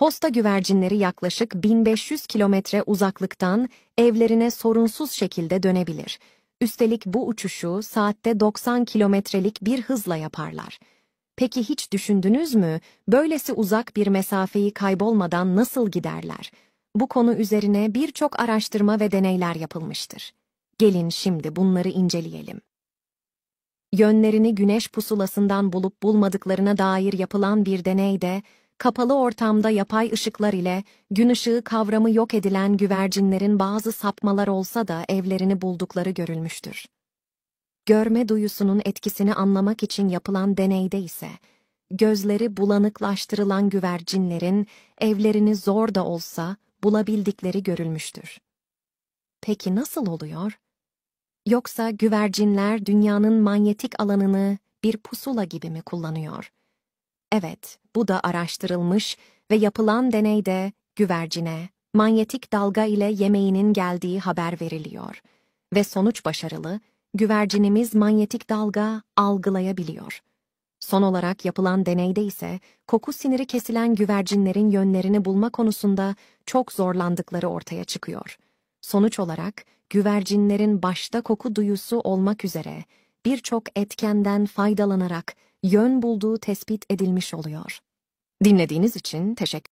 Posta güvercinleri yaklaşık 1500 kilometre uzaklıktan evlerine sorunsuz şekilde dönebilir. Üstelik bu uçuşu saatte 90 kilometrelik bir hızla yaparlar. Peki hiç düşündünüz mü, böylesi uzak bir mesafeyi kaybolmadan nasıl giderler? Bu konu üzerine birçok araştırma ve deneyler yapılmıştır. Gelin şimdi bunları inceleyelim. Yönlerini güneş pusulasından bulup bulmadıklarına dair yapılan bir deneyde, kapalı ortamda yapay ışıklar ile gün ışığı kavramı yok edilen güvercinlerin bazı sapmalar olsa da evlerini buldukları görülmüştür. Görme duyusunun etkisini anlamak için yapılan deneyde ise gözleri bulanıklaştırılan güvercinlerin evlerini zor da olsa bulabildikleri görülmüştür. Peki nasıl oluyor? Yoksa güvercinler dünyanın manyetik alanını bir pusula gibi mi kullanıyor? Evet, bu da araştırılmış ve yapılan deneyde güvercine manyetik dalga ile yemeğinin geldiği haber veriliyor ve sonuç başarılı, güvercinimiz manyetik dalga algılayabiliyor. Son olarak yapılan deneyde ise koku siniri kesilen güvercinlerin yönlerini bulma konusunda çok zorlandıkları ortaya çıkıyor. Sonuç olarak güvercinlerin başta koku duyusu olmak üzere birçok etkenden faydalanarak yön bulduğu tespit edilmiş oluyor. Dinlediğiniz için teşekkür